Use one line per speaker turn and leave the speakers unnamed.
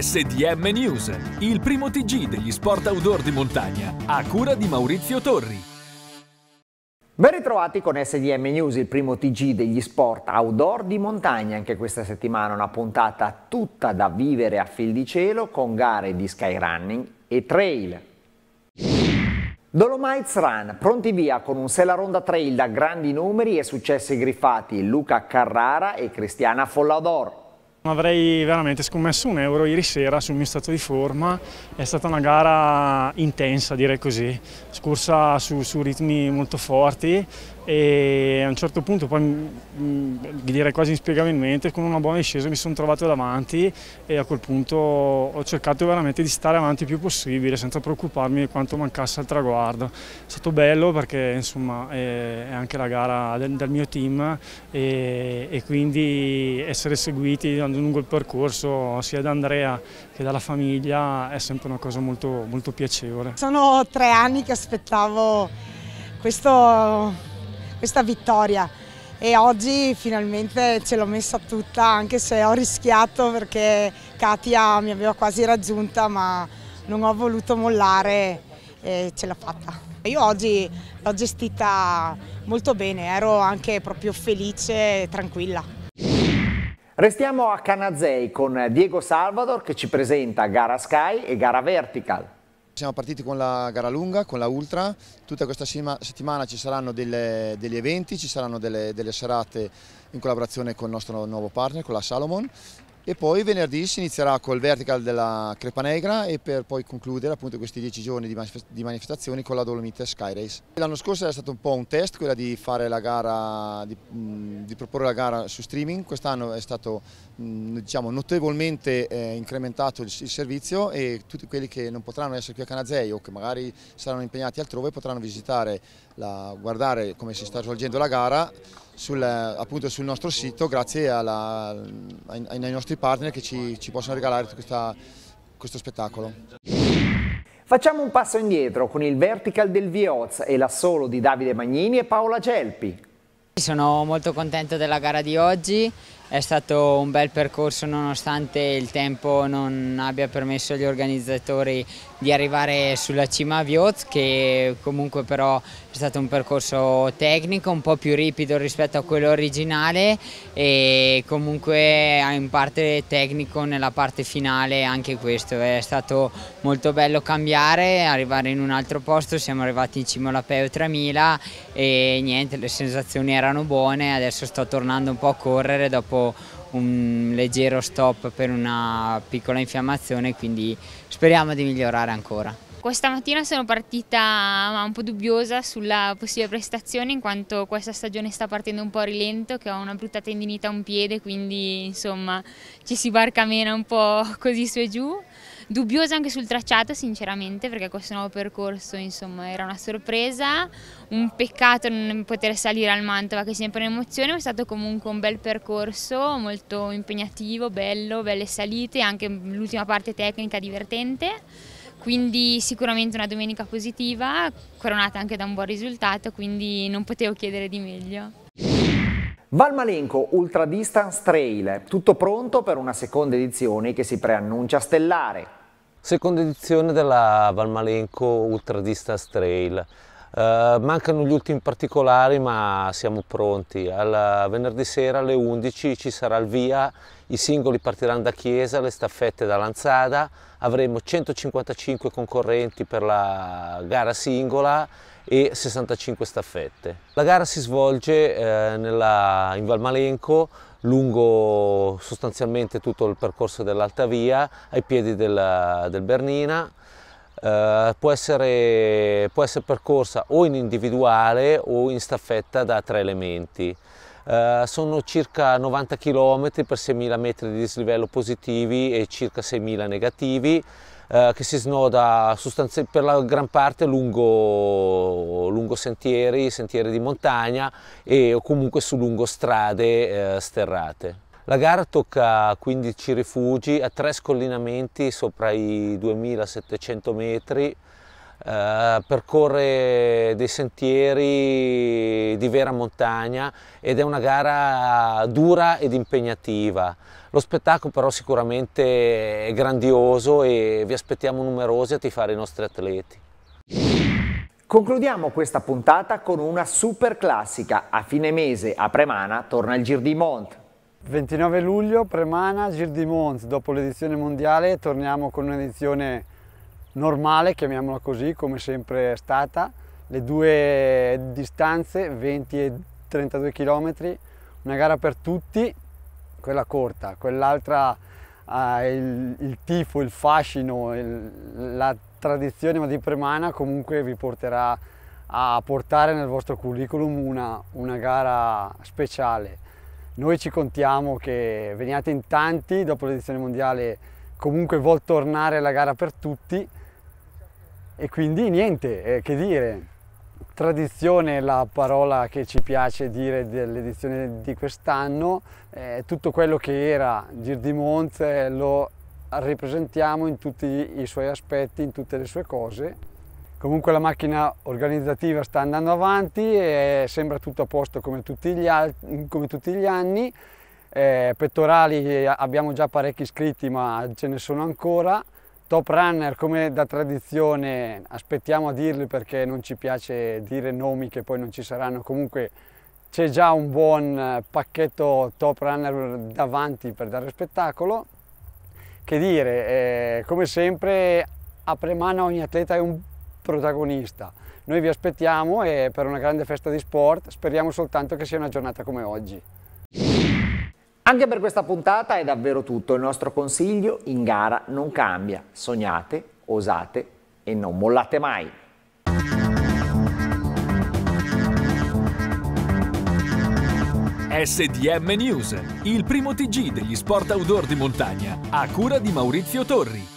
SDM News, il primo TG degli sport outdoor di montagna, a cura di Maurizio Torri. Ben ritrovati con SDM News, il primo TG degli sport outdoor di montagna. Anche questa settimana una puntata tutta da vivere a fil di cielo con gare di skyrunning e trail. Dolomites Run, pronti via con un Sella Ronda Trail da grandi numeri e successi griffati Luca Carrara e Cristiana Follador.
Avrei veramente scommesso un euro ieri sera sul mio stato di forma, è stata una gara intensa direi così, scorsa su, su ritmi molto forti e a un certo punto poi mm, mm, direi quasi inspiegabilmente con una buona discesa mi sono trovato davanti e a quel punto ho cercato veramente di stare avanti il più possibile senza preoccuparmi di quanto mancasse al traguardo è stato bello perché insomma è anche la gara del, del mio team e, e, quindi essere seguiti lungo il percorso sia da Andrea che dalla famiglia è sempre una cosa molto, molto piacevole
sono tre anni che aspettavo questo questa vittoria e oggi finalmente ce l'ho messa tutta anche se ho rischiato perché Katia mi aveva quasi raggiunta ma non ho voluto mollare e ce l'ho fatta. Io oggi l'ho gestita molto bene, ero anche proprio felice e tranquilla. Restiamo a Canazei con Diego Salvador che ci presenta gara Sky e gara Vertical. Siamo partiti con la gara lunga, con la Ultra, tutta questa settimana ci saranno delle, degli eventi, ci saranno delle, delle serate in collaborazione con il nostro nuovo partner, con la Salomon e poi venerdì si inizierà col vertical della Crepa Negra e per poi concludere appunto questi dieci giorni di, manifestazioni con la Dolomite Sky Race. L'anno scorso era stato un po' un test, quella di, gara, di, di proporre la gara su streaming, quest'anno è stato diciamo, notevolmente eh, incrementato il, il, servizio e tutti quelli che non potranno essere qui a Canazei o che magari saranno impegnati altrove potranno visitare, la, guardare come si sta svolgendo la gara sul, appunto sul nostro sito grazie alla, ai, ai, nostri partner che ci, ci possono regalare questa, questo spettacolo. Facciamo un passo indietro con il vertical del Vioz e l'assolo di Davide Magnini e Paola Gelpi sono molto contento della gara di oggi, è stato un bel percorso nonostante il tempo non abbia permesso agli organizzatori di arrivare sulla cima a Vioz che comunque però è stato un percorso tecnico un po' più ripido rispetto a quello originale e comunque in parte tecnico nella parte finale anche questo è stato molto bello cambiare arrivare in un altro posto siamo arrivati in cima alla Peo 3000 e niente le sensazioni erano erano buone, adesso sto tornando un po' a correre dopo un leggero stop per una piccola infiammazione, quindi speriamo di migliorare ancora.
Questa mattina sono partita un po' dubbiosa sulla possibile prestazione in quanto questa stagione sta partendo un po' a rilento, che ho una brutta tendinita a un piede, quindi insomma ci si barca meno un po' così su e giù dubbiosa anche sul tracciato sinceramente perché questo nuovo percorso insomma era una sorpresa, un peccato non poter salire al Mantova che è sempre un'emozione, ma è stato comunque un bel percorso, molto impegnativo, bello, belle salite, anche l'ultima parte tecnica divertente quindi sicuramente una domenica positiva, coronata anche da un buon risultato, quindi non potevo chiedere di meglio.
Valmalenco Ultra Distance Trail, tutto pronto per una seconda edizione che si preannuncia stellare.
Seconda edizione della Valmalenco Ultra Distance Trail. Uh, mancano gli ultimi particolari ma siamo pronti. Al venerdì sera alle 11 ci sarà il via, i singoli partiranno da Chiesa, le staffette da Lanzada, avremo 155 concorrenti per la gara singola e 65 staffette. La gara si svolge eh, nella, in Valmalenco lungo sostanzialmente tutto il percorso dell'Alta Via ai piedi della, del Bernina. Eh, può, essere, può essere percorsa o in individuale o in staffetta da tre elementi. Uh, sono circa 90 km per 6.000 metri di dislivello positivi e circa 6.000 negativi eh, che si snoda per la gran parte lungo, lungo, sentieri, sentieri di montagna e comunque su lungo strade eh, sterrate. La gara tocca 15 rifugi a tre scollinamenti sopra i 2700 metri, Uh, percorre dei sentieri di vera montagna ed è una gara dura ed impegnativa. Lo spettacolo però sicuramente è grandioso e vi aspettiamo numerosi a tifare i nostri atleti.
Concludiamo questa puntata con una super classica. A fine mese a Premana torna il Gir di Mont.
29 luglio, Premana, Gir di Mont. Dopo l'edizione mondiale torniamo con un'edizione normale, chiamiamola così, come sempre è stata. Le due distanze, 20 e 32 km, una gara per tutti, quella corta, quell'altra ha ah, il, il, tifo, il fascino, il, la tradizione di Premana comunque vi porterà a portare nel vostro curriculum una, una gara speciale. Noi ci contiamo che veniate in tanti, dopo l'edizione mondiale comunque vuol tornare la gara per tutti e quindi niente, eh, che dire. Tradizione è la parola che ci piace dire dell'edizione di quest'anno, eh, tutto quello che era Gir di Monte eh, lo ripresentiamo in tutti i suoi aspetti, in tutte le sue cose. Comunque la macchina organizzativa sta andando avanti e sembra tutto a posto come tutti gli, come tutti gli anni. Eh, pettorali abbiamo già parecchi iscritti ma ce ne sono ancora Top runner come da tradizione aspettiamo a dirli perché non ci piace dire nomi che poi non ci saranno, comunque c'è già un buon eh, pacchetto top runner davanti per dare spettacolo. Che dire, eh, come sempre apre mano ogni atleta è un protagonista. Noi vi aspettiamo e eh, per una grande festa di sport, speriamo soltanto che sia una giornata come oggi. Anche
per questa puntata è davvero tutto, il nostro consiglio in gara non cambia, sognate, osate e non mollate mai.
SDM News, il primo TG degli sport outdoor di montagna, a cura di Maurizio Torri.